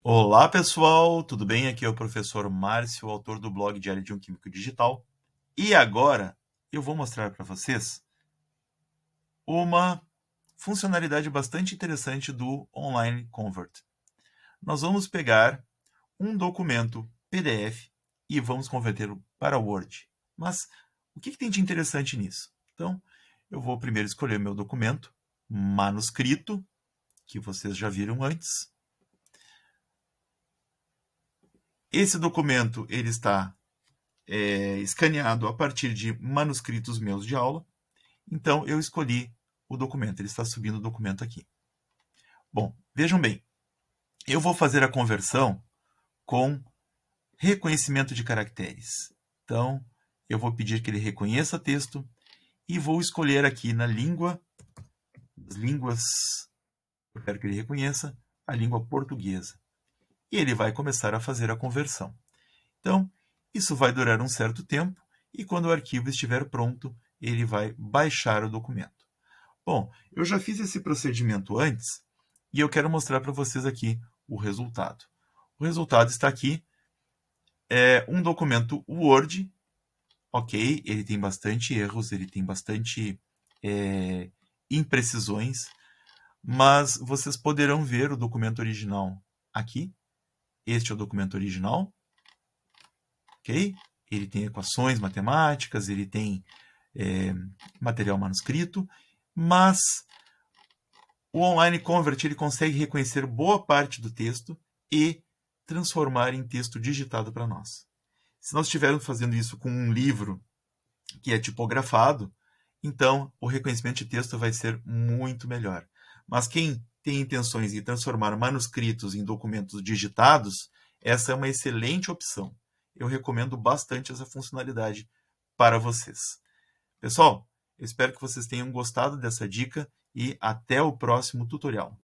Olá pessoal, tudo bem? Aqui é o professor Márcio, autor do blog Diário de um Químico Digital. E agora eu vou mostrar para vocês uma funcionalidade bastante interessante do Online Convert. Nós vamos pegar um documento PDF e vamos convertê-lo para Word. Mas o que, que tem de interessante nisso? Então, eu vou primeiro escolher meu documento manuscrito, que vocês já viram antes Esse documento ele está é, escaneado a partir de manuscritos meus de aula. Então, eu escolhi o documento. Ele está subindo o documento aqui. Bom, vejam bem. Eu vou fazer a conversão com reconhecimento de caracteres. Então, eu vou pedir que ele reconheça texto e vou escolher aqui na língua, as línguas, eu quero que ele reconheça, a língua portuguesa e ele vai começar a fazer a conversão. Então, isso vai durar um certo tempo e quando o arquivo estiver pronto, ele vai baixar o documento. Bom, eu já fiz esse procedimento antes e eu quero mostrar para vocês aqui o resultado. O resultado está aqui, é um documento Word, ok, ele tem bastante erros, ele tem bastante é, imprecisões, mas vocês poderão ver o documento original aqui, este é o documento original. Ok? Ele tem equações matemáticas, ele tem é, material manuscrito, mas o Online Convert ele consegue reconhecer boa parte do texto e transformar em texto digitado para nós. Se nós estivermos fazendo isso com um livro que é tipografado, então o reconhecimento de texto vai ser muito melhor. Mas quem tem intenções de transformar manuscritos em documentos digitados, essa é uma excelente opção. Eu recomendo bastante essa funcionalidade para vocês. Pessoal, espero que vocês tenham gostado dessa dica e até o próximo tutorial.